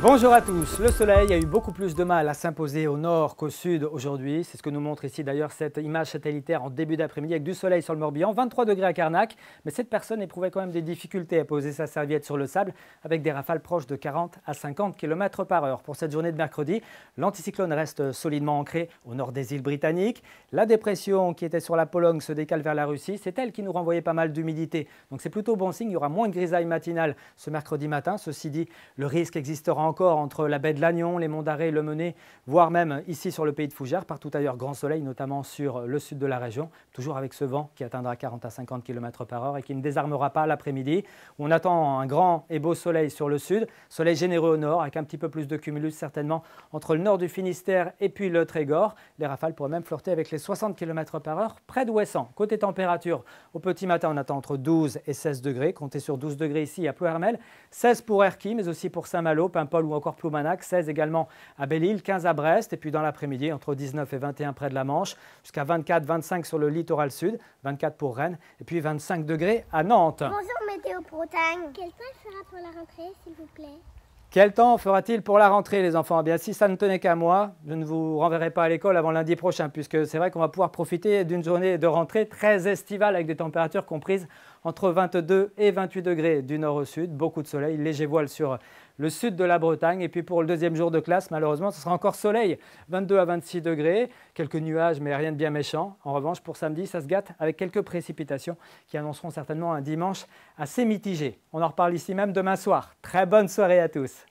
Bonjour à tous. Le soleil a eu beaucoup plus de mal à s'imposer au nord qu'au sud aujourd'hui. C'est ce que nous montre ici d'ailleurs cette image satellitaire en début d'après-midi avec du soleil sur le Morbihan, 23 degrés à Carnac. Mais cette personne éprouvait quand même des difficultés à poser sa serviette sur le sable avec des rafales proches de 40 à 50 km par heure. Pour cette journée de mercredi, l'anticyclone reste solidement ancré au nord des îles britanniques. La dépression qui était sur la Pologne se décale vers la Russie. C'est elle qui nous renvoyait pas mal d'humidité. Donc c'est plutôt bon signe. Il y aura moins de grisaille matinale ce mercredi matin. Ceci dit, le risque existera encore entre la baie de Lannion, les monts d'Arrée, le Menet, voire même ici sur le pays de Fougères, partout ailleurs grand soleil, notamment sur le sud de la région, toujours avec ce vent qui atteindra 40 à 50 km par heure et qui ne désarmera pas l'après-midi. On attend un grand et beau soleil sur le sud, soleil généreux au nord, avec un petit peu plus de cumulus certainement entre le nord du Finistère et puis le Trégor. Les rafales pourraient même flirter avec les 60 km par heure près Ouessant. Côté température, au petit matin, on attend entre 12 et 16 degrés, comptez sur 12 degrés ici à Plouermel, 16 pour Erquy, mais aussi pour Saint-Malo, importe ou encore Ploumanac, 16 également à Belle-Île, 15 à Brest, et puis dans l'après-midi, entre 19 et 21 près de la Manche, jusqu'à 24-25 sur le littoral sud, 24 pour Rennes, et puis 25 degrés à Nantes. Bonjour Météo Bretagne. Quel temps fera pour la rentrée, s'il vous plaît quel temps fera-t-il pour la rentrée, les enfants eh Bien, si ça ne tenait qu'à moi, je ne vous renverrai pas à l'école avant lundi prochain, puisque c'est vrai qu'on va pouvoir profiter d'une journée de rentrée très estivale avec des températures comprises entre 22 et 28 degrés du nord au sud, beaucoup de soleil, léger voile sur le sud de la Bretagne. Et puis pour le deuxième jour de classe, malheureusement, ce sera encore soleil, 22 à 26 degrés, quelques nuages, mais rien de bien méchant. En revanche, pour samedi, ça se gâte avec quelques précipitations qui annonceront certainement un dimanche assez mitigé. On en reparle ici même demain soir. Très bonne soirée à tous.